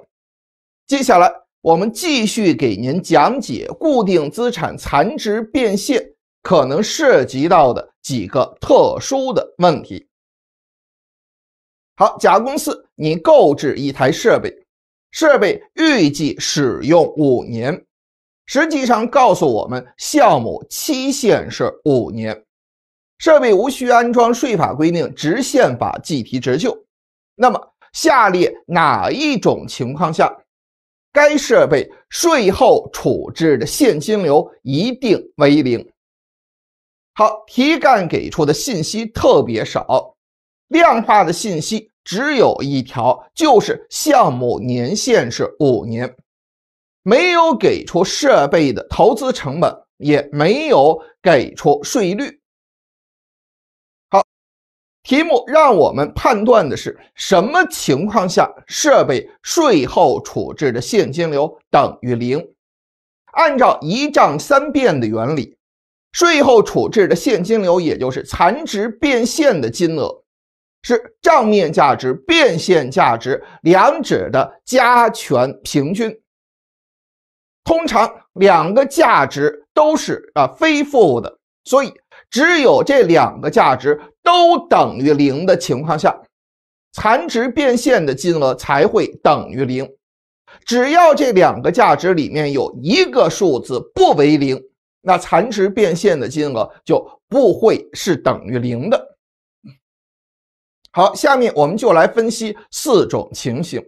接下来。我们继续给您讲解固定资产残值变现可能涉及到的几个特殊的问题。好，甲公司你购置一台设备，设备预计使用五年，实际上告诉我们项目期限是五年，设备无需安装，税法规定直线法计提折旧。那么下列哪一种情况下？该设备税后处置的现金流一定为零。好，题干给出的信息特别少，量化的信息只有一条，就是项目年限是五年，没有给出设备的投资成本，也没有给出税率。题目让我们判断的是什么情况下设备税后处置的现金流等于零？按照一账三变的原理，税后处置的现金流也就是残值变现的金额，是账面价值变现价值两者的加权平均。通常两个价值都是啊非负的，所以。只有这两个价值都等于零的情况下，残值变现的金额才会等于零。只要这两个价值里面有一个数字不为零，那残值变现的金额就不会是等于零的。好，下面我们就来分析四种情形。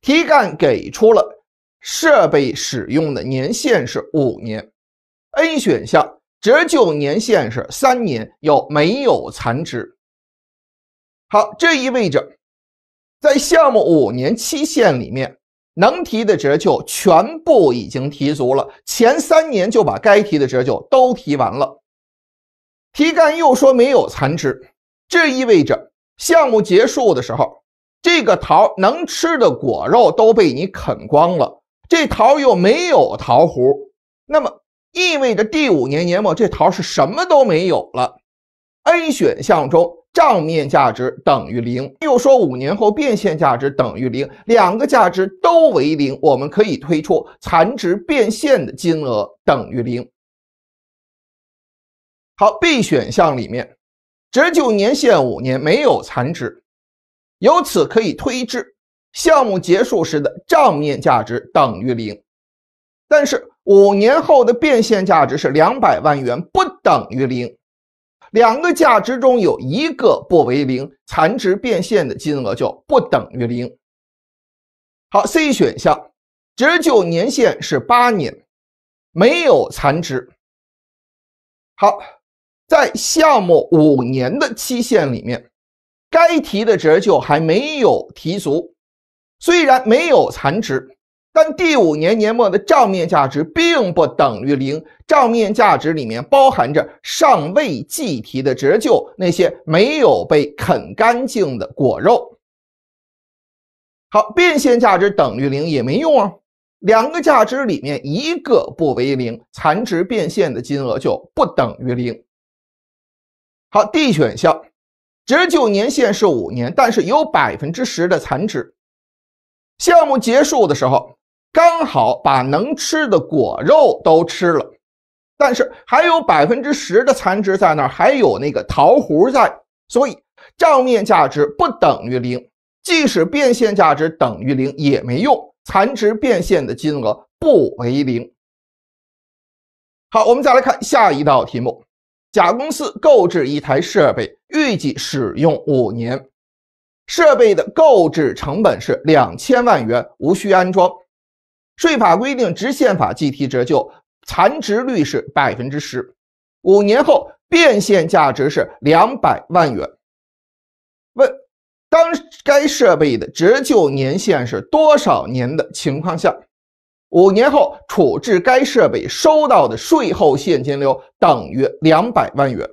题干给出了设备使用的年限是五年。A 选项。折旧年限是三年，有没有残值。好，这意味着在项目五年期限里面，能提的折旧全部已经提足了，前三年就把该提的折旧都提完了。题干又说没有残值，这意味着项目结束的时候，这个桃能吃的果肉都被你啃光了，这桃又没有桃核，那么？意味着第五年年末这桃是什么都没有了。A 选项中账面价值等于零，又说五年后变现价值等于零，两个价值都为零，我们可以推出残值变现的金额等于零。好，B 选项里面折旧年限五年没有残值，由此可以推知项目结束时的账面价值等于零，但是。五年后的变现价值是两百万元，不等于零。两个价值中有一个不为零，残值变现的金额就不等于零。好，C 选项折旧年限是八年，没有残值。好，在项目五年的期限里面，该提的折旧还没有提足，虽然没有残值。但第五年年末的账面价值并不等于零，账面价值里面包含着尚未计提的折旧，那些没有被啃干净的果肉。好，变现价值等于零也没用啊，两个价值里面一个不为零，残值变现的金额就不等于零。好，D 选项，折旧年限是五年，但是有百分之十的残值，项目结束的时候。刚好把能吃的果肉都吃了，但是还有百分之十的残值在那儿，还有那个桃核在，所以账面价值不等于零，即使变现价值等于零也没用，残值变现的金额不为零。好，我们再来看下一道题目：甲公司购置一台设备，预计使用五年，设备的购置成本是两千万元，无需安装。税法规定，直线法计提折旧，残值率是百分之十，五年后变现价值是两百万元。问，当该设备的折旧年限是多少年的情况下，五年后处置该设备收到的税后现金流等于两百万元？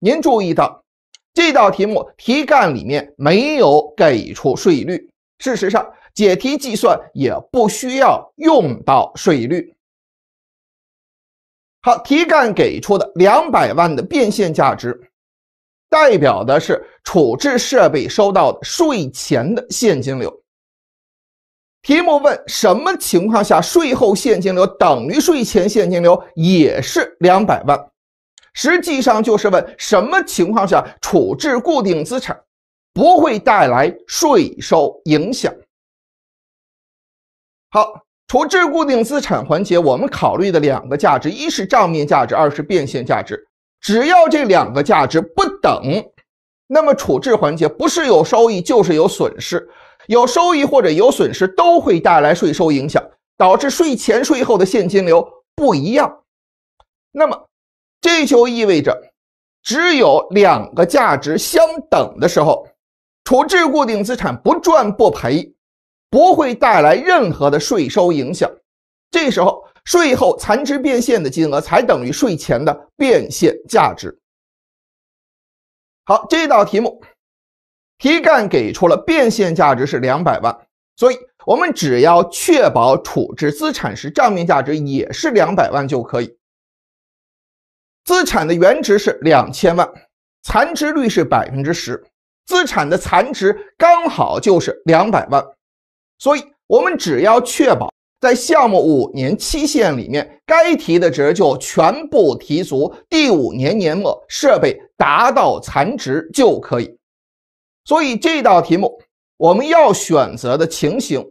您注意到，这道题目题干里面没有给出税率。事实上。解题计算也不需要用到税率。好，题干给出的两百万的变现价值，代表的是处置设备收到的税前的现金流。题目问什么情况下税后现金流等于税前现金流也是两百万，实际上就是问什么情况下处置固定资产不会带来税收影响。好，处置固定资产环节，我们考虑的两个价值，一是账面价值，二是变现价值。只要这两个价值不等，那么处置环节不是有收益就是有损失，有收益或者有损失都会带来税收影响，导致税前税后的现金流不一样。那么，这就意味着只有两个价值相等的时候，处置固定资产不赚不赔。不会带来任何的税收影响，这时候税后残值变现的金额才等于税前的变现价值。好，这道题目，题干给出了变现价值是两百万，所以我们只要确保处置资产时账面价值也是两百万就可以。资产的原值是两千万，残值率是百分之十，资产的残值刚好就是两百万。所以，我们只要确保在项目五年期限里面，该提的折旧全部提足，第五年年末设备达到残值就可以。所以这道题目我们要选择的情形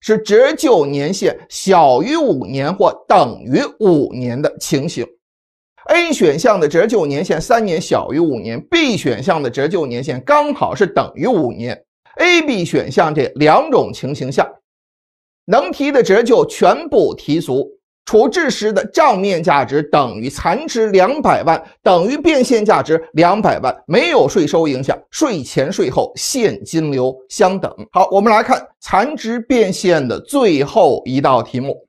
是折旧年限小于五年或等于五年的情形。A 选项的折旧年限三年小于五年，B 选项的折旧年限刚好是等于五年。A、B 选项这两种情形下，能提的折旧全部提足，处置时的账面价值等于残值两百万，等于变现价值两百万，没有税收影响，税前税后现金流相等。好，我们来看残值变现的最后一道题目。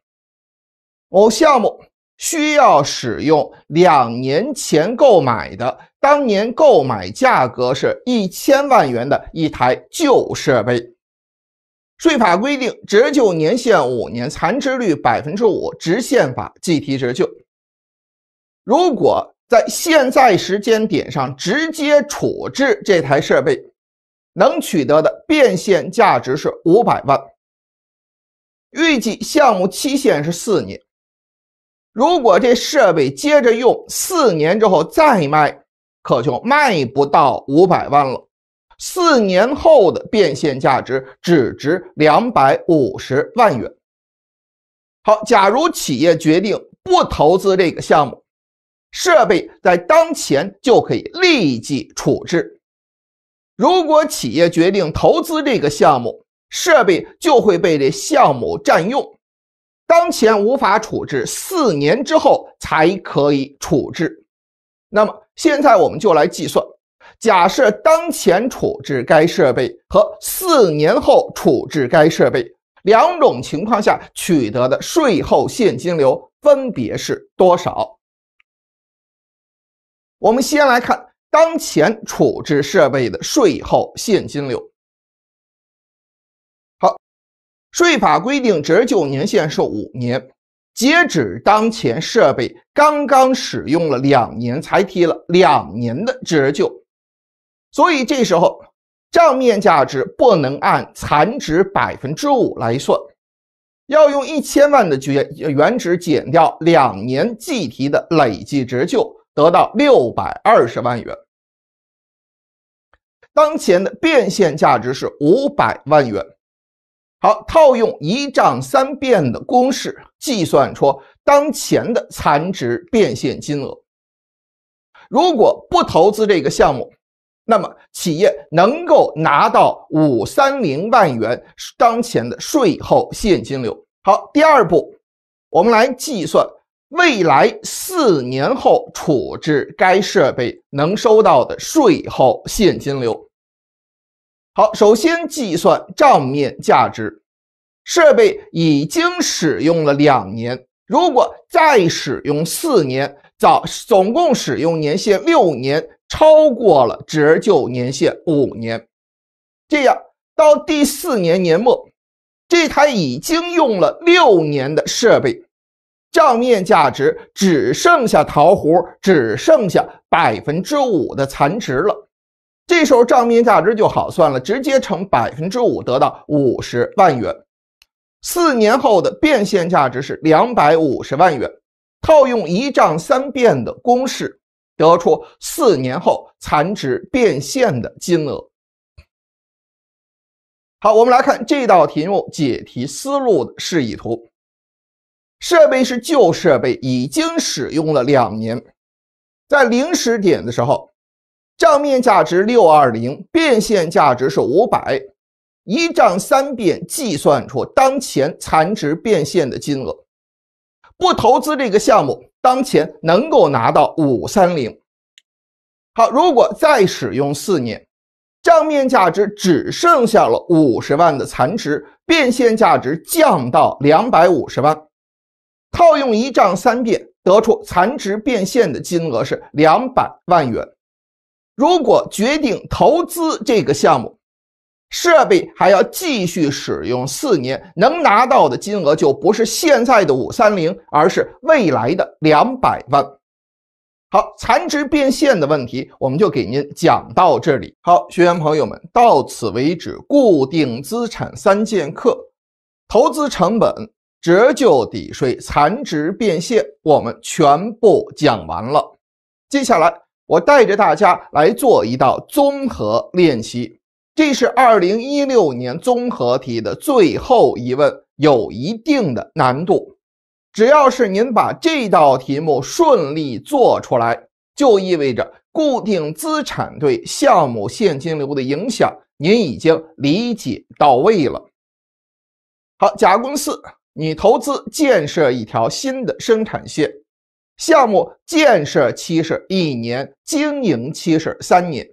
某项目需要使用两年前购买的。当年购买价格是一千万元的一台旧设备，税法规定折旧年限五年，残值率百分之五，直线法计提折旧。如果在现在时间点上直接处置这台设备，能取得的变现价值是五百万。预计项目期限是四年，如果这设备接着用四年之后再卖。可就卖不到五百万了。四年后的变现价值只值两百五十万元。好，假如企业决定不投资这个项目，设备在当前就可以立即处置。如果企业决定投资这个项目，设备就会被这项目占用，当前无法处置，四年之后才可以处置。那么现在我们就来计算，假设当前处置该设备和四年后处置该设备两种情况下取得的税后现金流分别是多少。我们先来看当前处置设备的税后现金流。好，税法规定折旧年限是五年。截止当前，设备刚刚使用了两年，才提了两年的折旧，所以这时候账面价值不能按残值百分之五来算，要用一千万的原值减掉两年计提的累计折旧，得到六百二十万元。当前的变现价值是五百万元。好，套用一账三变的公式，计算出当前的残值变现金额。如果不投资这个项目，那么企业能够拿到五三零万元当前的税后现金流。好，第二步，我们来计算未来四年后处置该设备能收到的税后现金流。好，首先计算账面价值。设备已经使用了两年，如果再使用四年，总总共使用年限六年，超过了折旧年限五年。这样到第四年年末，这台已经用了六年的设备，账面价值只剩下桃核，只剩下百分之五的残值了。这时候账面价值就好算了，直接乘百分之五得到五十万元。四年后的变现价值是两百五十万元。套用一账三变的公式，得出四年后残值变现的金额。好，我们来看这道题目解题思路的示意图。设备是旧设备，已经使用了两年，在零时点的时候。账面价值六二零，变现价值是五百，一账三变计算出当前残值变现的金额。不投资这个项目，当前能够拿到五三零。好，如果再使用四年，账面价值只剩下了五十万的残值，变现价值降到两百五十万，套用一账三变得出残值变现的金额是两百万元。如果决定投资这个项目，设备还要继续使用四年，能拿到的金额就不是现在的五三零，而是未来的两百万。好，残值变现的问题，我们就给您讲到这里。好，学员朋友们，到此为止，固定资产三剑客，投资成本、折旧抵税、残值变现，我们全部讲完了。接下来。我带着大家来做一道综合练习，这是二零一六年综合题的最后一问，有一定的难度。只要是您把这道题目顺利做出来，就意味着固定资产对项目现金流的影响您已经理解到位了。好，甲公司，你投资建设一条新的生产线。项目建设期是一年，经营期是三年。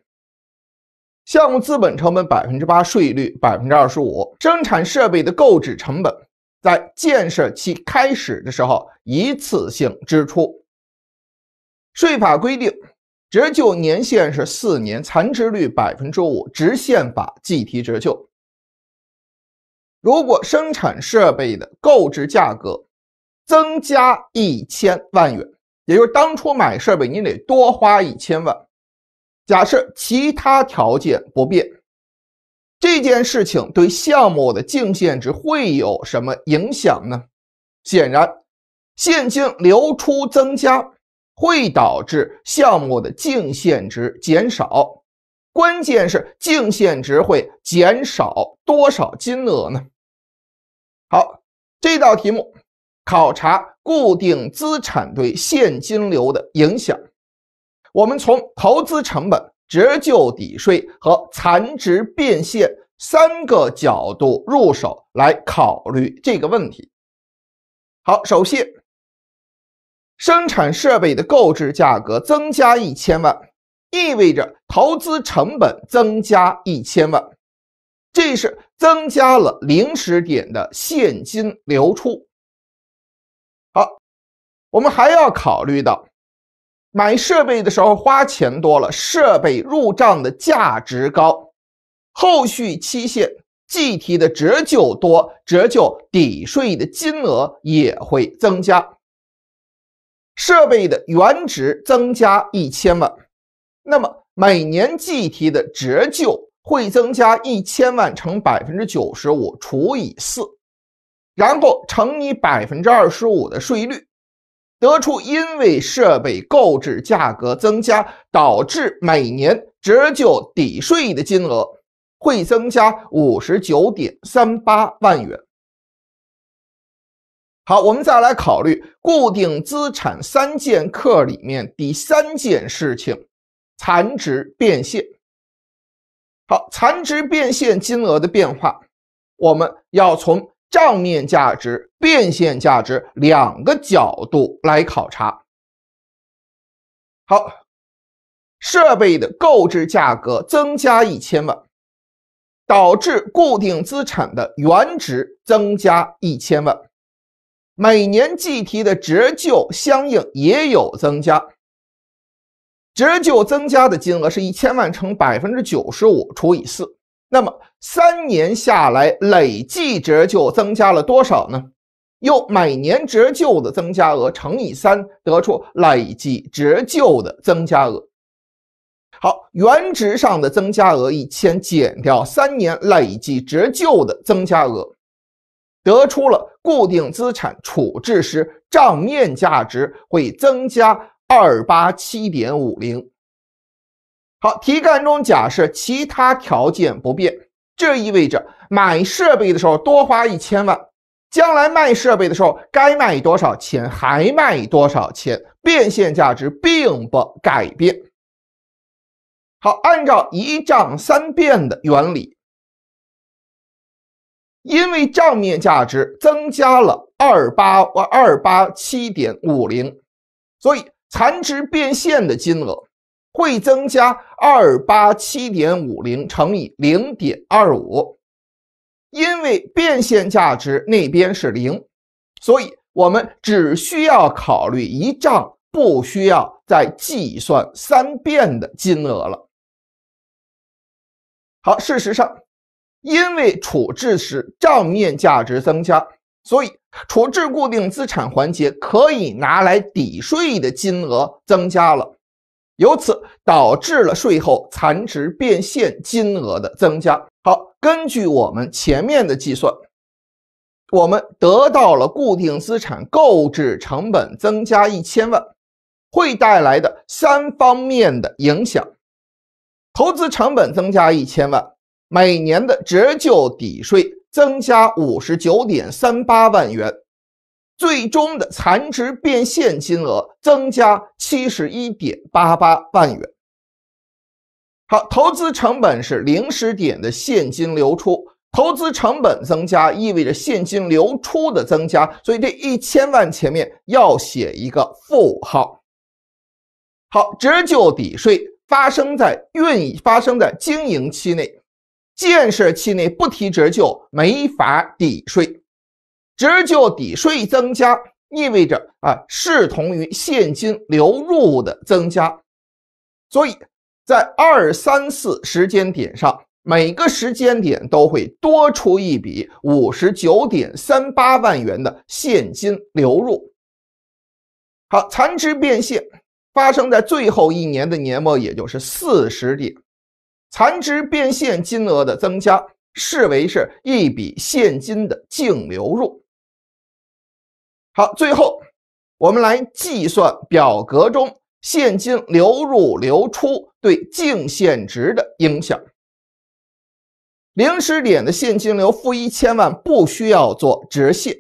项目资本成本百分之八，税率百分之二十五。生产设备的购置成本在建设期开始的时候一次性支出。税法规定，折旧年限是四年，残值率百分之五，直线法计提折旧。如果生产设备的购置价格增加一千万元。也就是当初买设备，你得多花一千万。假设其他条件不变，这件事情对项目的净现值会有什么影响呢？显然，现金流出增加会导致项目的净现值减少。关键是净现值会减少多少金额呢？好，这道题目。考察固定资产对现金流的影响，我们从投资成本、折旧抵税和残值变现三个角度入手来考虑这个问题。好，首先，生产设备的购置价格增加一千万，意味着投资成本增加一千万，这是增加了零时点的现金流出。我们还要考虑到，买设备的时候花钱多了，设备入账的价值高，后续期限计提的折旧多，折旧抵税的金额也会增加。设备的原值增加一千万，那么每年计提的折旧会增加一千万乘百分之九十五除以四，然后乘以百分之二十五的税率。得出，因为设备购置价格增加，导致每年折旧抵税的金额会增加五十九点三八万元。好，我们再来考虑固定资产三剑客里面第三件事情，残值变现。好，残值变现金额的变化，我们要从。账面价值、变现价值两个角度来考察。好，设备的购置价格增加一千万，导致固定资产的原值增加一千万，每年计提的折旧相应也有增加，折旧增加的金额是一千万乘百分之九十五除以四。那么三年下来累计折旧增加了多少呢？用每年折旧的增加额乘以三，得出累计折旧的增加额。好，原值上的增加额一千减掉三年累计折旧的增加额，得出了固定资产处置时账面价值会增加二八七点五零。好，题干中假设其他条件不变，这意味着买设备的时候多花一千万，将来卖设备的时候该卖多少钱还卖多少钱，变现价值并不改变。好，按照一账三变的原理，因为账面价值增加了二八二八七点五零，所以残值变现的金额。会增加二八七点五零乘以零点二五，因为变现价值那边是零，所以我们只需要考虑一账，不需要再计算三变的金额了。好，事实上，因为处置时账面价值增加，所以处置固定资产环节可以拿来抵税的金额增加了。由此导致了税后残值变现金额的增加。好，根据我们前面的计算，我们得到了固定资产购置成本增加一千万，会带来的三方面的影响：投资成本增加一千万，每年的折旧抵税增加五十九点三八万元。最终的残值变现金额增加七十一点八八万元。好，投资成本是零时点的现金流出，投资成本增加意味着现金流出的增加，所以这一千万前面要写一个负号。好，折旧抵税发生在运发生在经营期内，建设期内不提折旧没法抵税。折旧抵税增加意味着啊，视同于现金流入的增加，所以在二、三、四时间点上，每个时间点都会多出一笔五十九点三八万元的现金流入。好，残值变现发生在最后一年的年末，也就是四十点，残值变现金额的增加视为是一笔现金的净流入。好，最后我们来计算表格中现金流入流出对净现值的影响。零时点的现金流负一千万不需要做折现，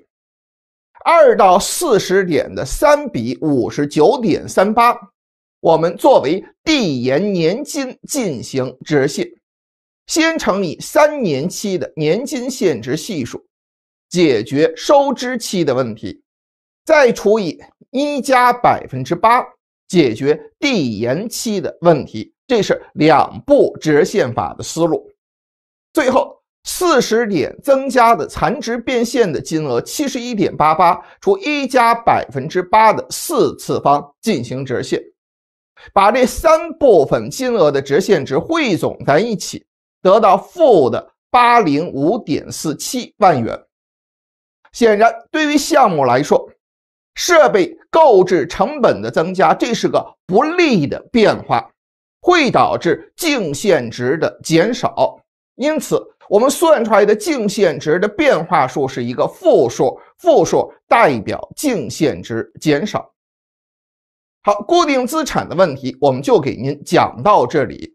二到四十点的三比五十九点三八，我们作为递延年金进行折现，先乘以三年期的年金现值系数，解决收支期的问题。再除以一加百分之八，解决递延期的问题。这是两步折现法的思路。最后四十点增加的残值变现的金额七十一点八八除一加百分之八的四次方进行折现，把这三部分金额的折现值汇总在一起，得到负的八零五点四七万元。显然，对于项目来说，设备购置成本的增加，这是个不利的变化，会导致净现值的减少。因此，我们算出来的净现值的变化数是一个负数，负数代表净现值减少。好，固定资产的问题，我们就给您讲到这里。